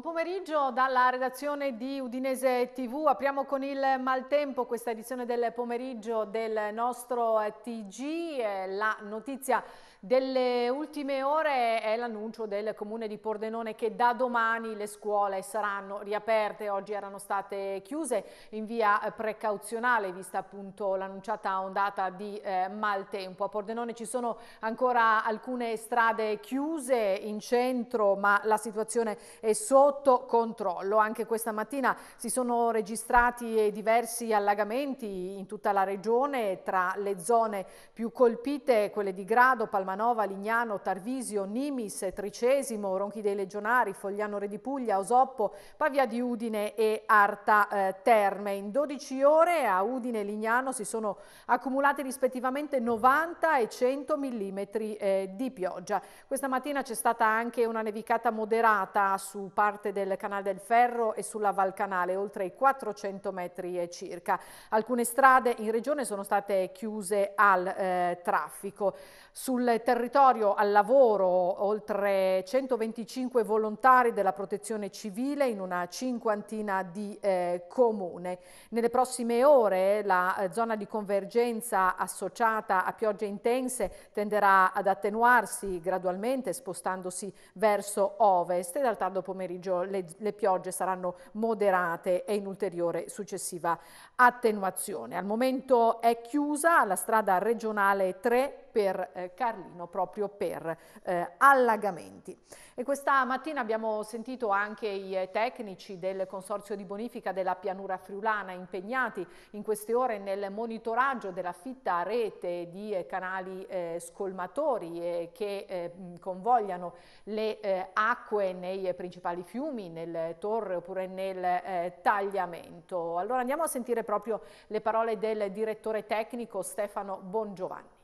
Buon pomeriggio dalla redazione di Udinese TV. Apriamo con il maltempo questa edizione del pomeriggio del nostro TG. La notizia delle ultime ore è l'annuncio del comune di Pordenone che da domani le scuole saranno riaperte, oggi erano state chiuse in via precauzionale vista appunto l'annunciata ondata di eh, maltempo. A Pordenone ci sono ancora alcune strade chiuse in centro ma la situazione è sotto controllo. Anche questa mattina si sono registrati eh, diversi allagamenti in tutta la regione tra le zone più colpite, quelle di Grado, Palma Manova, Lignano, Tarvisio, Nimis, Tricesimo, Ronchi dei Legionari, Fogliano Re di Puglia, Osoppo, Pavia di Udine e Arta eh, Terme. In 12 ore a Udine e Lignano si sono accumulati rispettivamente 90 e 100 mm eh, di pioggia. Questa mattina c'è stata anche una nevicata moderata su parte del Canale del Ferro e sulla Val Canale, oltre i 400 metri circa. Alcune strade in regione sono state chiuse al eh, traffico. Sul territorio al lavoro oltre 125 volontari della protezione civile in una cinquantina di eh, comune. Nelle prossime ore la eh, zona di convergenza associata a piogge intense tenderà ad attenuarsi gradualmente spostandosi verso ovest e dal tardo pomeriggio le, le piogge saranno moderate e in ulteriore successiva attenuazione. Al momento è chiusa la strada regionale 3 per eh, Carlino proprio per eh, allagamenti. E questa mattina abbiamo sentito anche i eh, tecnici del Consorzio di Bonifica della Pianura Friulana impegnati in queste ore nel monitoraggio della fitta rete di eh, canali eh, scolmatori che convogliano le acque nei principali fiumi, nel Torre oppure nel Tagliamento. Allora andiamo a sentire proprio le parole del direttore tecnico Stefano Bongiovanni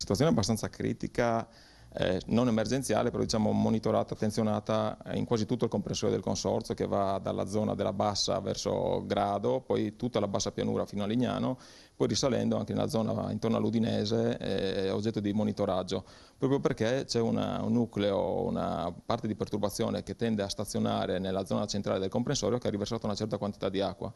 situazione abbastanza critica, eh, non emergenziale, però diciamo monitorata, attenzionata in quasi tutto il comprensore del consorzio che va dalla zona della bassa verso Grado, poi tutta la bassa pianura fino a Lignano, poi risalendo anche nella zona intorno all'Udinese, eh, oggetto di monitoraggio, proprio perché c'è un nucleo, una parte di perturbazione che tende a stazionare nella zona centrale del comprensorio che ha riversato una certa quantità di acqua.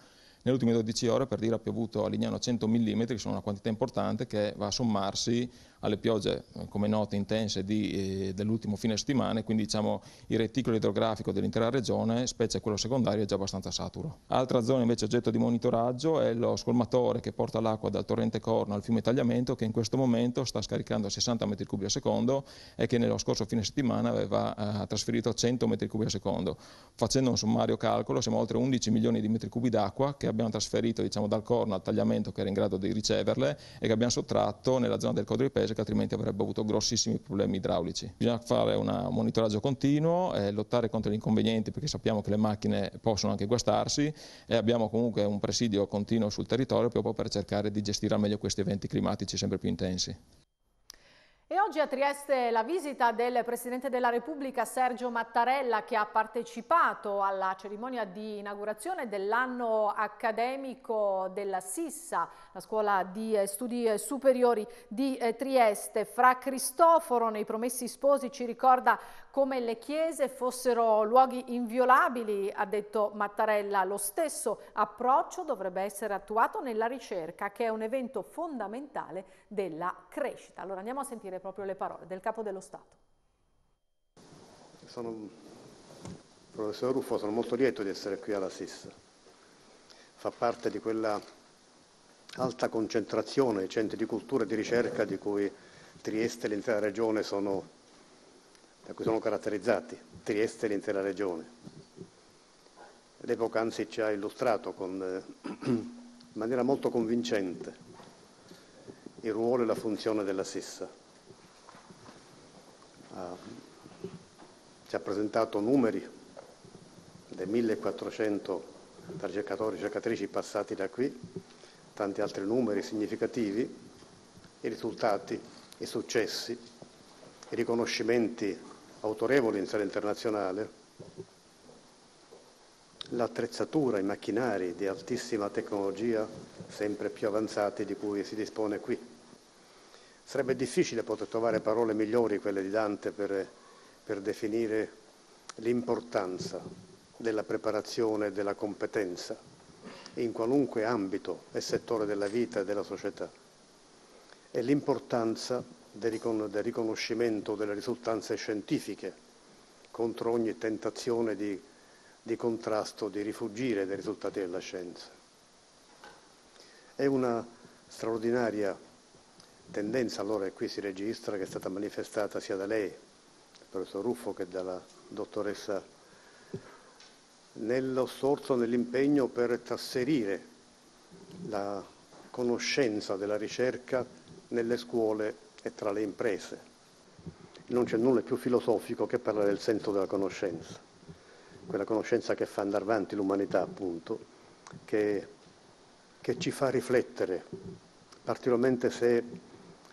Nelle ultime 12 ore, per dire, ha piovuto a Lignano 100 mm, che sono una quantità importante che va a sommarsi alle piogge, eh, come note, intense eh, dell'ultimo fine settimana, quindi diciamo il reticolo idrografico dell'intera regione, specie quello secondario, è già abbastanza saturo. Altra zona invece oggetto di monitoraggio è lo scolmatore che porta l'acqua dal torrente Corno al fiume Tagliamento, che in questo momento sta scaricando 60 m3 al secondo e che nello scorso fine settimana aveva eh, trasferito 100 m3 al secondo. Facendo un sommario calcolo, siamo oltre 11 milioni di metri cubi d'acqua che abbiamo trasferito diciamo, dal corno al tagliamento che era in grado di riceverle e che abbiamo sottratto nella zona del codro di peso che altrimenti avrebbe avuto grossissimi problemi idraulici. Bisogna fare un monitoraggio continuo, eh, lottare contro gli inconvenienti perché sappiamo che le macchine possono anche guastarsi e abbiamo comunque un presidio continuo sul territorio proprio per cercare di gestire al meglio questi eventi climatici sempre più intensi. E oggi a Trieste la visita del Presidente della Repubblica Sergio Mattarella che ha partecipato alla cerimonia di inaugurazione dell'anno accademico della Sissa, la scuola di eh, studi eh, superiori di eh, Trieste. Fra Cristoforo nei Promessi Sposi ci ricorda come le chiese fossero luoghi inviolabili, ha detto Mattarella. Lo stesso approccio dovrebbe essere attuato nella ricerca, che è un evento fondamentale della crescita. Allora andiamo a sentire proprio le parole del Capo dello Stato. Sono, professor Ruffo, sono molto lieto di essere qui alla SIS. Fa parte di quella alta concentrazione di centri di cultura e di ricerca di cui Trieste e l'intera regione sono da cui sono caratterizzati Trieste e l'intera regione. L'epoca anzi ci ha illustrato con, eh, in maniera molto convincente il ruolo e la funzione della Sissa. ci ha presentato numeri dei 1400 ricercatori e ricercatrici passati da qui, tanti altri numeri significativi, i risultati, i successi, i riconoscimenti autorevole in sala internazionale, l'attrezzatura, i macchinari di altissima tecnologia, sempre più avanzati di cui si dispone qui. Sarebbe difficile poter trovare parole migliori quelle di Dante per, per definire l'importanza della preparazione e della competenza in qualunque ambito e settore della vita e della società e l'importanza del riconoscimento delle risultanze scientifiche contro ogni tentazione di, di contrasto, di rifugire dai risultati della scienza. È una straordinaria tendenza allora e qui si registra, che è stata manifestata sia da lei, il professor Ruffo, che dalla dottoressa, nello sforzo, nell'impegno per trasferire la conoscenza della ricerca nelle scuole e tra le imprese. Non c'è nulla più filosofico che parlare del senso della conoscenza, quella conoscenza che fa andare avanti l'umanità appunto, che, che ci fa riflettere, particolarmente se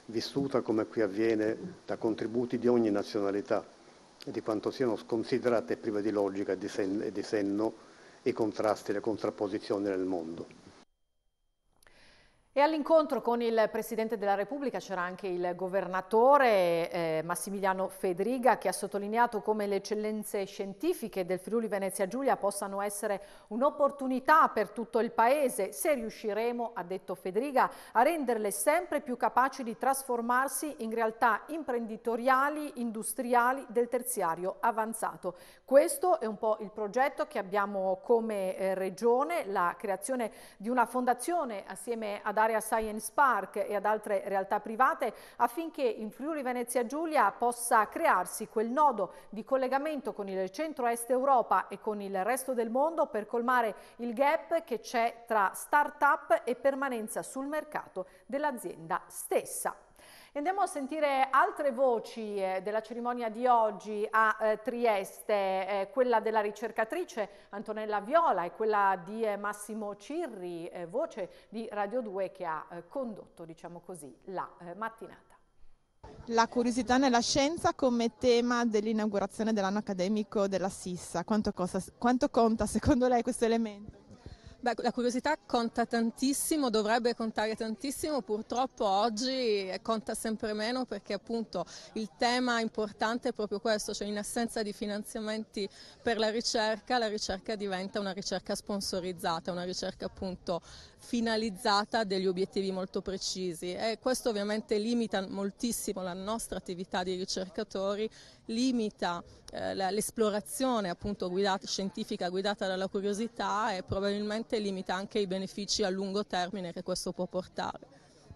vissuta come qui avviene da contributi di ogni nazionalità e di quanto siano sconsiderate e prive di logica e di senno i contrasti, le contrapposizioni nel mondo. E all'incontro con il Presidente della Repubblica c'era anche il Governatore eh, Massimiliano Federiga che ha sottolineato come le eccellenze scientifiche del Friuli Venezia Giulia possano essere un'opportunità per tutto il Paese se riusciremo, ha detto Federiga, a renderle sempre più capaci di trasformarsi in realtà imprenditoriali, industriali del terziario avanzato. Questo è un po' il progetto che abbiamo come eh, Regione, la creazione di una fondazione assieme ad Area Science Park e ad altre realtà private affinché in Friuli Venezia Giulia possa crearsi quel nodo di collegamento con il centro-est Europa e con il resto del mondo per colmare il gap che c'è tra start-up e permanenza sul mercato dell'azienda stessa andiamo a sentire altre voci eh, della cerimonia di oggi a eh, Trieste, eh, quella della ricercatrice Antonella Viola e quella di Massimo Cirri, voce di Radio 2 che ha condotto, diciamo così, la mattinata. La curiosità nella scienza come tema dell'inaugurazione dell'anno accademico della Sissa, quanto, costa, quanto conta secondo lei questo elemento? Beh, la curiosità conta tantissimo, dovrebbe contare tantissimo, purtroppo oggi conta sempre meno perché appunto il tema importante è proprio questo, cioè in assenza di finanziamenti per la ricerca, la ricerca diventa una ricerca sponsorizzata, una ricerca appunto finalizzata a degli obiettivi molto precisi e questo ovviamente limita moltissimo la nostra attività di ricercatori limita eh, l'esplorazione appunto guidata, scientifica guidata dalla curiosità e probabilmente limita anche i benefici a lungo termine che questo può portare.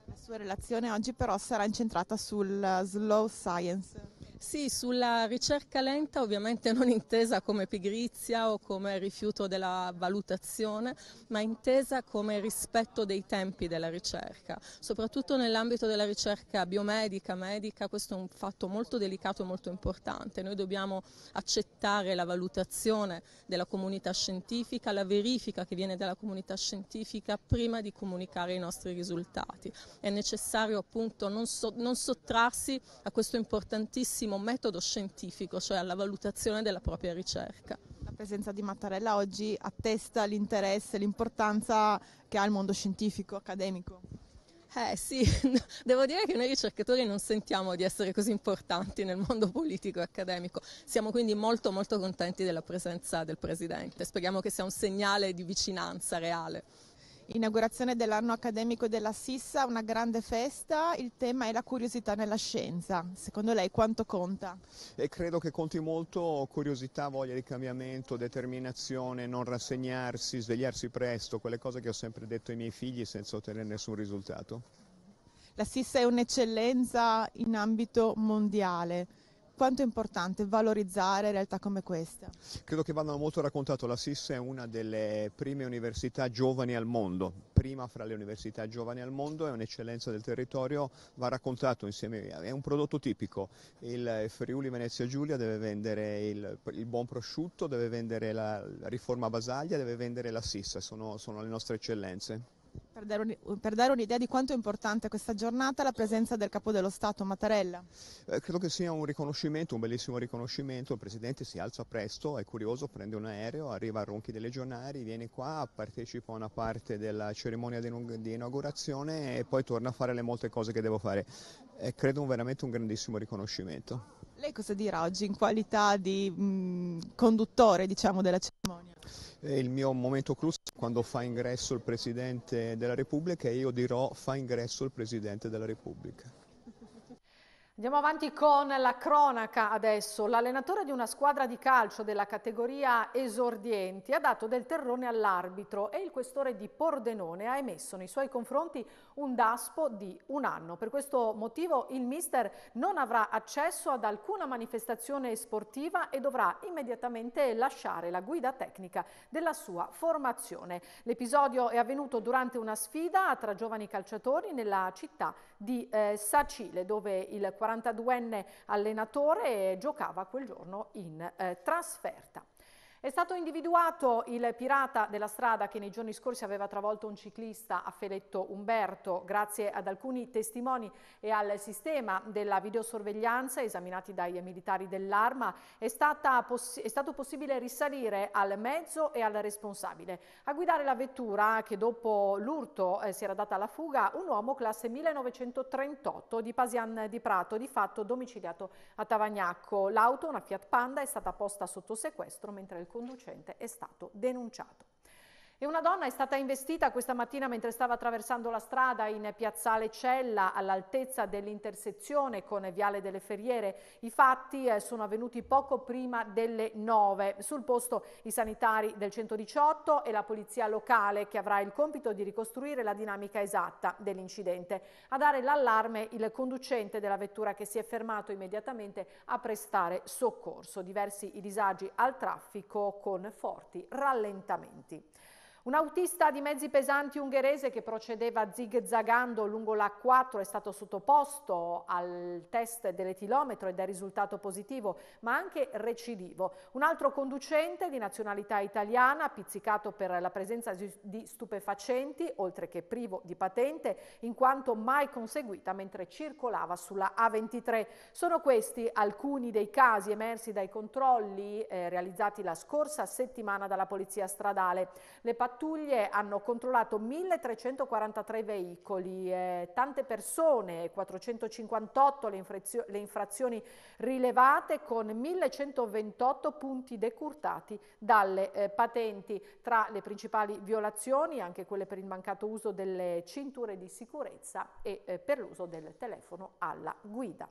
La sua relazione oggi però sarà incentrata sul eh, slow science. Sì, sulla ricerca lenta ovviamente non intesa come pigrizia o come rifiuto della valutazione, ma intesa come rispetto dei tempi della ricerca. Soprattutto nell'ambito della ricerca biomedica, medica, questo è un fatto molto delicato e molto importante. Noi dobbiamo accettare la valutazione della comunità scientifica, la verifica che viene dalla comunità scientifica prima di comunicare i nostri risultati. È necessario appunto non, so non sottrarsi a questo importantissimo bellissimo metodo scientifico, cioè alla valutazione della propria ricerca. La presenza di Mattarella oggi attesta l'interesse, l'importanza che ha il mondo scientifico, accademico. Eh sì, devo dire che noi ricercatori non sentiamo di essere così importanti nel mondo politico e accademico. Siamo quindi molto molto contenti della presenza del Presidente. Speriamo che sia un segnale di vicinanza reale inaugurazione dell'anno accademico della Sissa, una grande festa, il tema è la curiosità nella scienza. Secondo lei quanto conta? E credo che conti molto curiosità, voglia di cambiamento, determinazione, non rassegnarsi, svegliarsi presto, quelle cose che ho sempre detto ai miei figli senza ottenere nessun risultato. La Sissa è un'eccellenza in ambito mondiale quanto è importante valorizzare realtà come questa. Credo che vada molto raccontato, la SIS è una delle prime università giovani al mondo, prima fra le università giovani al mondo, è un'eccellenza del territorio, va raccontato insieme, è un prodotto tipico, il Friuli Venezia Giulia deve vendere il, il buon prosciutto, deve vendere la, la riforma basaglia, deve vendere la SIS, sono, sono le nostre eccellenze. Per dare, un'idea di quanto è importante questa giornata la presenza del Capo dello Stato, Mattarella. Eh, credo che sia un riconoscimento, un bellissimo riconoscimento. Il Presidente si alza presto, è curioso, prende un aereo, arriva a Ronchi dei Legionari, viene qua, partecipa a una parte della cerimonia di, di inaugurazione e poi torna a fare le molte cose che devo fare. Eh, credo veramente un grandissimo riconoscimento. Lei cosa dirà oggi in qualità di mh, mm, conduttore diciamo, della cerimonia? il mio momento cruciale quando fa ingresso il Presidente della Repubblica e io dirò fa ingresso il Presidente della Repubblica. Andiamo avanti con la cronaca adesso. L'allenatore di una squadra di calcio della categoria esordienti ha dato del terrone all'arbitro e il questore di Pordenone ha emesso nei suoi confronti un DASPO di un anno. Per questo motivo il mister non avrà accesso ad alcuna manifestazione sportiva e dovrà immediatamente lasciare la guida tecnica della sua formazione. L'episodio è avvenuto durante una sfida tra giovani calciatori nella città di eh, Sacile dove il 42enne allenatore giocava quel giorno in eh, trasferta. È stato individuato il pirata della strada che nei giorni scorsi aveva travolto un ciclista a Feletto Umberto. Grazie ad alcuni testimoni e al sistema della videosorveglianza esaminati dai militari dell'arma è, è stato possibile risalire al mezzo e al responsabile. A guidare la vettura, che dopo l'urto eh, si era data alla fuga, un uomo classe 1938 di Pasian di Prato, di fatto domiciliato a Tavagnacco. L'auto, una Fiat Panda, è stata posta sotto sequestro mentre il conducente è stato denunciato. E una donna è stata investita questa mattina mentre stava attraversando la strada in piazzale Cella all'altezza dell'intersezione con Viale delle Ferriere. I fatti eh, sono avvenuti poco prima delle 9. Sul posto i sanitari del 118 e la polizia locale che avrà il compito di ricostruire la dinamica esatta dell'incidente. A dare l'allarme il conducente della vettura che si è fermato immediatamente a prestare soccorso. Diversi i disagi al traffico con forti rallentamenti. Un autista di mezzi pesanti ungherese che procedeva zigzagando lungo la 4 è stato sottoposto al test dell'etilometro ed è risultato positivo, ma anche recidivo. Un altro conducente di nazionalità italiana, pizzicato per la presenza di stupefacenti, oltre che privo di patente, in quanto mai conseguita mentre circolava sulla A23. Sono questi alcuni dei casi emersi dai controlli eh, realizzati la scorsa settimana dalla Polizia Stradale. Le pattuglie hanno controllato 1343 veicoli, eh, tante persone, 458 le, infrazio le infrazioni rilevate con 1128 punti decurtati dalle eh, patenti. Tra le principali violazioni anche quelle per il mancato uso delle cinture di sicurezza e eh, per l'uso del telefono alla guida.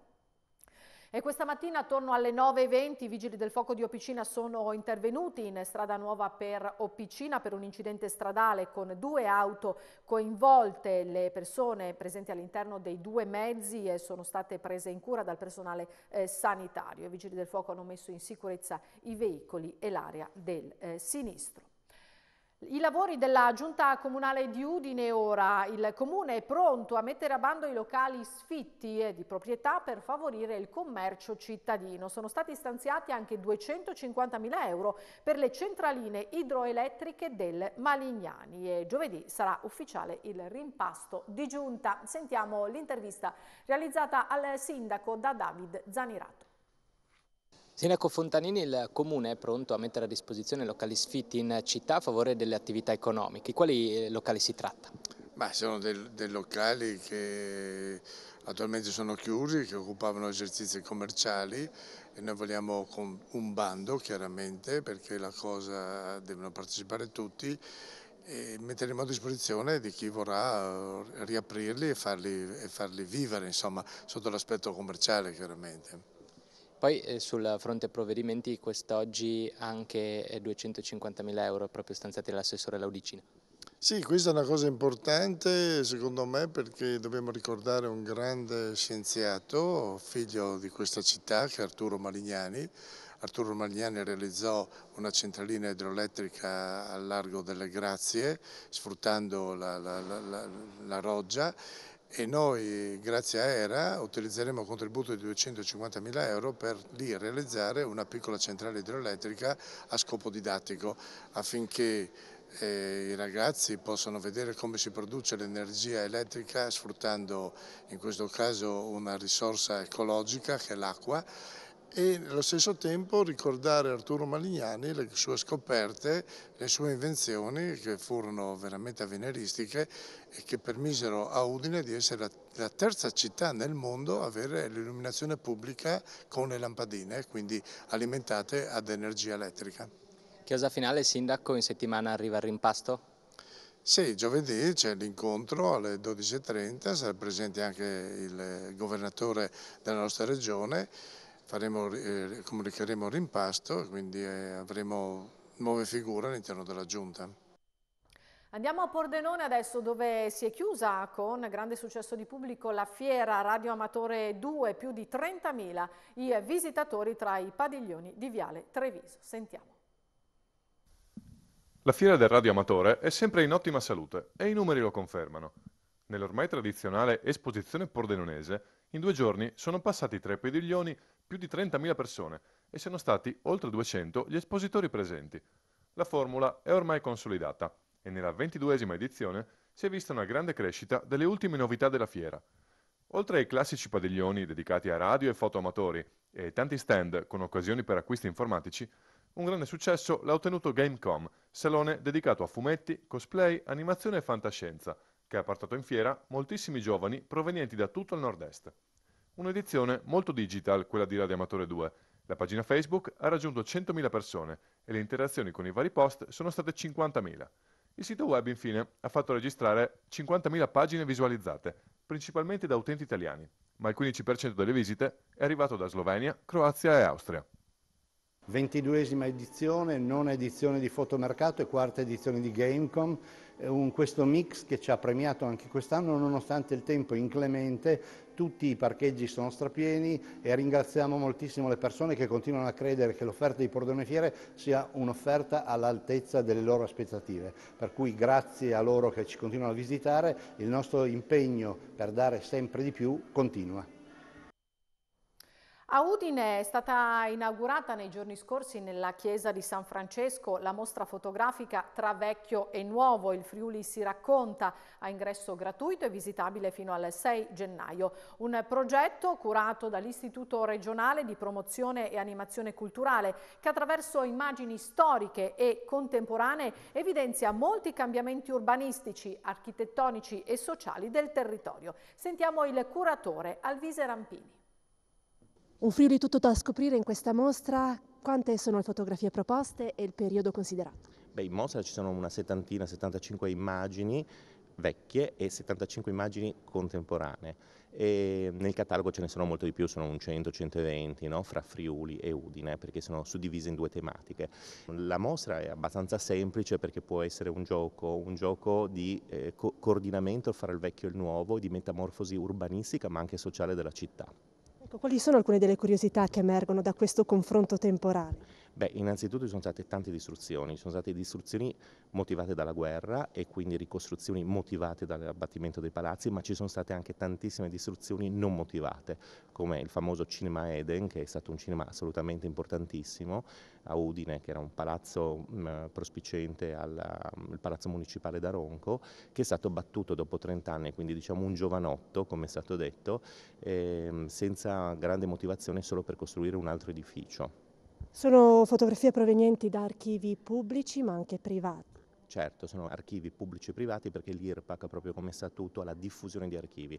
E questa mattina attorno alle 9.20 i vigili del fuoco di Opicina sono intervenuti in strada nuova per Opicina per un incidente stradale con due auto coinvolte. Le persone presenti all'interno dei due mezzi eh, sono state prese in cura dal personale eh, sanitario. I vigili del fuoco hanno messo in sicurezza i veicoli e l'area del eh, sinistro. I lavori della giunta comunale di Udine ora. Il comune è pronto a mettere a bando i locali sfitti e di proprietà per favorire il commercio cittadino. Sono stati stanziati anche 250.000 euro per le centraline idroelettriche del Malignani e giovedì sarà ufficiale il rimpasto di giunta. Sentiamo l'intervista realizzata al sindaco da David Zanirato. Sindaco Fontanini, il Comune è pronto a mettere a disposizione locali sfitti in città a favore delle attività economiche. Quali eh, locali si tratta? Ma sono dei, dei locali che attualmente sono chiusi, che occupavano esercizi commerciali e noi vogliamo con un bando chiaramente perché la cosa devono partecipare tutti e metteremo a disposizione di chi vorrà riaprirli e farli, e farli vivere insomma, sotto l'aspetto commerciale chiaramente. Poi eh, sul fronte provvedimenti quest'oggi anche 250 eh, mila euro proprio stanziati dall'assessore Laudicina. Sì, questa è una cosa importante secondo me perché dobbiamo ricordare un grande scienziato, figlio di questa città che è Arturo Malignani. Arturo Malignani realizzò una centralina idroelettrica al largo delle Grazie sfruttando la, la, la, la roggia e noi grazie a ERA utilizzeremo un contributo di 250 mila euro per lì realizzare una piccola centrale idroelettrica a scopo didattico affinché eh, i ragazzi possano vedere come si produce l'energia elettrica sfruttando in questo caso una risorsa ecologica che è l'acqua e allo stesso tempo ricordare Arturo Malignani, le sue scoperte, le sue invenzioni che furono veramente avveniristiche e che permisero a Udine di essere la terza città nel mondo a avere l'illuminazione pubblica con le lampadine, quindi alimentate ad energia elettrica. Chiosa finale, Sindaco, in settimana arriva il rimpasto? Sì, giovedì c'è l'incontro alle 12.30, sarà presente anche il governatore della nostra regione faremo, eh, comunicheremo rimpasto e quindi eh, avremo nuove figure all'interno della Giunta. Andiamo a Pordenone adesso dove si è chiusa con grande successo di pubblico la fiera Radio Amatore 2, più di 30.000 i visitatori tra i padiglioni di Viale Treviso. Sentiamo. La fiera del Radio Amatore è sempre in ottima salute e i numeri lo confermano. Nell'ormai tradizionale esposizione pordenonese, in due giorni sono passati tra i padiglioni più di 30.000 persone e sono stati oltre 200 gli espositori presenti. La formula è ormai consolidata e nella ventiduesima edizione si è vista una grande crescita delle ultime novità della fiera. Oltre ai classici padiglioni dedicati a radio e foto amatori e ai tanti stand con occasioni per acquisti informatici, un grande successo l'ha ottenuto Gamecom, salone dedicato a fumetti, cosplay, animazione e fantascienza, che ha portato in fiera moltissimi giovani provenienti da tutto il nord-est. Un'edizione molto digital, quella di Radio Amatore 2. La pagina Facebook ha raggiunto 100.000 persone e le interazioni con i vari post sono state 50.000. Il sito web, infine, ha fatto registrare 50.000 pagine visualizzate, principalmente da utenti italiani, ma il 15% delle visite è arrivato da Slovenia, Croazia e Austria. 22esima edizione, nona edizione di Fotomercato e quarta edizione di Gamecom. Eh, un, questo mix che ci ha premiato anche quest'anno nonostante il tempo inclemente, tutti i parcheggi sono strapieni e ringraziamo moltissimo le persone che continuano a credere che l'offerta di Pordenone Fiere sia un'offerta all'altezza delle loro aspettative, per cui grazie a loro che ci continuano a visitare il nostro impegno per dare sempre di più continua. A Udine è stata inaugurata nei giorni scorsi nella chiesa di San Francesco la mostra fotografica Tra vecchio e nuovo, il Friuli si racconta, a ingresso gratuito e visitabile fino al 6 gennaio. Un progetto curato dall'Istituto regionale di promozione e animazione culturale che attraverso immagini storiche e contemporanee evidenzia molti cambiamenti urbanistici, architettonici e sociali del territorio. Sentiamo il curatore Alvise Rampini. Un Friuli tutto da scoprire in questa mostra. Quante sono le fotografie proposte e il periodo considerato? Beh, in mostra ci sono una settantina, 75 immagini vecchie e 75 immagini contemporanee. E nel catalogo ce ne sono molto di più, sono un 100-120 no? fra Friuli e Udine perché sono suddivise in due tematiche. La mostra è abbastanza semplice perché può essere un gioco, un gioco di eh, co coordinamento fra il vecchio e il nuovo, e di metamorfosi urbanistica ma anche sociale della città. Ecco, quali sono alcune delle curiosità che emergono da questo confronto temporale? Beh, innanzitutto ci sono state tante distruzioni, ci sono state distruzioni motivate dalla guerra e quindi ricostruzioni motivate dall'abbattimento dei palazzi, ma ci sono state anche tantissime distruzioni non motivate, come il famoso Cinema Eden, che è stato un cinema assolutamente importantissimo a Udine, che era un palazzo mh, mm, prospicente al mm, palazzo municipale da Ronco, che è stato abbattuto dopo 30 anni, quindi diciamo un giovanotto, come è stato detto, eh, senza grande motivazione solo per costruire un altro edificio. Sono fotografie provenienti da archivi pubblici ma anche privati. Certo, sono archivi pubblici e privati perché l'IRPAC ha proprio come statuto alla diffusione di archivi.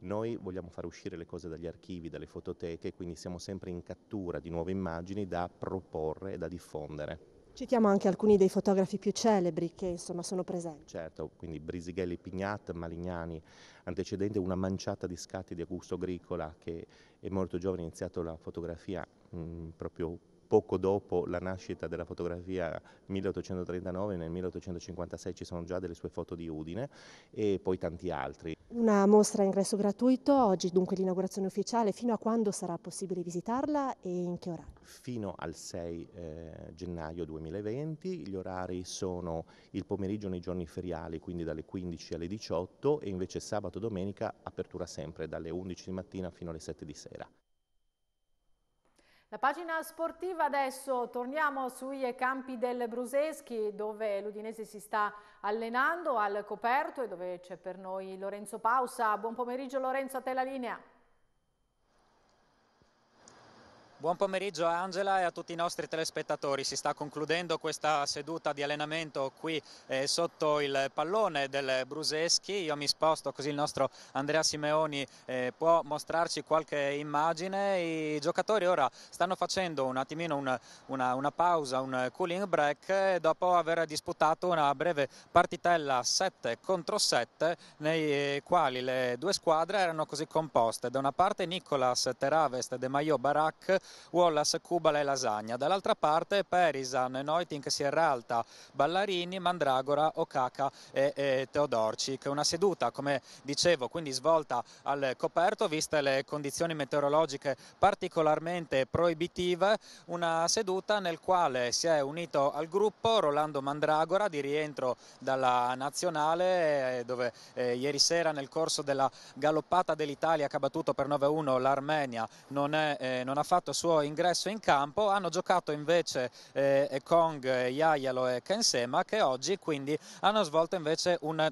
Noi vogliamo far uscire le cose dagli archivi, dalle fototeche, quindi siamo sempre in cattura di nuove immagini da proporre e da diffondere. Citiamo anche alcuni dei fotografi più celebri che insomma, sono presenti. Certo, quindi Brisighelli, Pignat, Malignani, antecedente una manciata di scatti di Augusto Agricola che è molto giovane, ha iniziato la fotografia mh, mm, proprio poco dopo la nascita della fotografia 1839, nel 1856 ci sono già delle sue foto di Udine e poi tanti altri. Una mostra a ingresso gratuito, oggi dunque l'inaugurazione ufficiale, fino a quando sarà possibile visitarla e in che orario? Fino al 6 eh, gennaio 2020, gli orari sono il pomeriggio nei giorni feriali, quindi dalle 15 alle 18 e invece sabato e domenica apertura sempre dalle 11 di mattina fino alle 7 di sera. La pagina sportiva adesso, torniamo sui campi del Bruseschi dove l'Udinese si sta allenando al coperto e dove c'è per noi Lorenzo Pausa. Buon pomeriggio Lorenzo, a te la linea. Buon pomeriggio a Angela e a tutti i nostri telespettatori. Si sta concludendo questa seduta di allenamento qui eh, sotto il pallone del Bruseschi. Io mi sposto così il nostro Andrea Simeoni eh, può mostrarci qualche immagine. I giocatori ora stanno facendo un attimino un, una, una, pausa, un cooling break dopo aver disputato una breve partitella 7 contro 7 nei quali le due squadre erano così composte. Da una parte Nicolas Teravest De Maio Barak Wallace, Kubala e Lasagna. Dall'altra parte Perisan, Neuting, Sierralta, Ballarini, Mandragora, Okaka e, e Teodorcic. Una seduta, come dicevo, quindi svolta al coperto, viste le condizioni meteorologiche particolarmente proibitive, una seduta nel quale si è unito al gruppo Rolando Mandragora di rientro dalla nazionale eh, dove eh, ieri sera nel corso della galoppata dell'Italia che ha battuto per 9-1 l'Armenia non, eh, non ha fatto suo ingresso in campo, hanno giocato invece eh, Kong, Iaialo e Kensema che oggi quindi hanno svolto invece un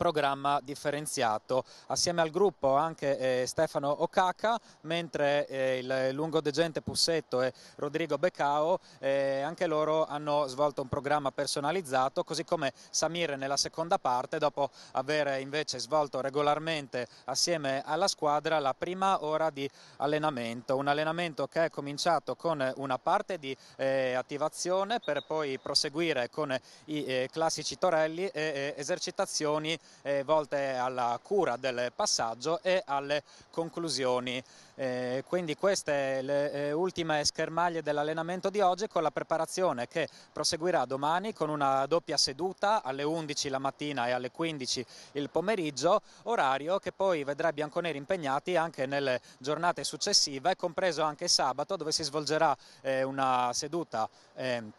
programma differenziato. Assieme al gruppo anche eh, Stefano Ocaca, mentre eh, il lungodegente Pussetto e Rodrigo Becao, eh, anche loro hanno svolto un programma personalizzato, così come Samir nella seconda parte, dopo aver invece svolto regolarmente assieme alla squadra la prima ora di allenamento. Un allenamento che è cominciato con una parte di eh, attivazione per poi proseguire con i eh, classici torelli e eh, esercitazioni eh, volte alla cura del passaggio e alle conclusioni. Eh, quindi queste le eh, ultime schermaglie dell'allenamento di oggi con la preparazione che proseguirà domani con una doppia seduta alle 11 la mattina e alle 15 il pomeriggio, orario che poi vedrà i bianconeri impegnati anche nelle giornate successive, compreso anche sabato dove si svolgerà eh, una seduta ehm,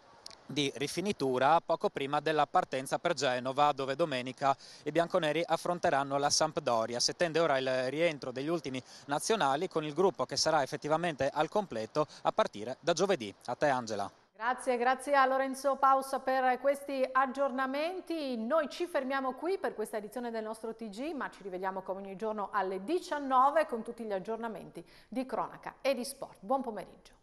di rifinitura poco prima della partenza per Genova dove domenica i bianconeri affronteranno la Sampdoria. Si tende ora il rientro degli ultimi nazionali con il gruppo che sarà effettivamente al completo a partire da giovedì. A te Angela. Grazie, grazie a Lorenzo Pausa per questi aggiornamenti. Noi ci fermiamo qui per questa edizione del nostro TG, ma ci rivediamo come ogni giorno alle 19 con tutti gli aggiornamenti di cronaca e di sport. Buon pomeriggio.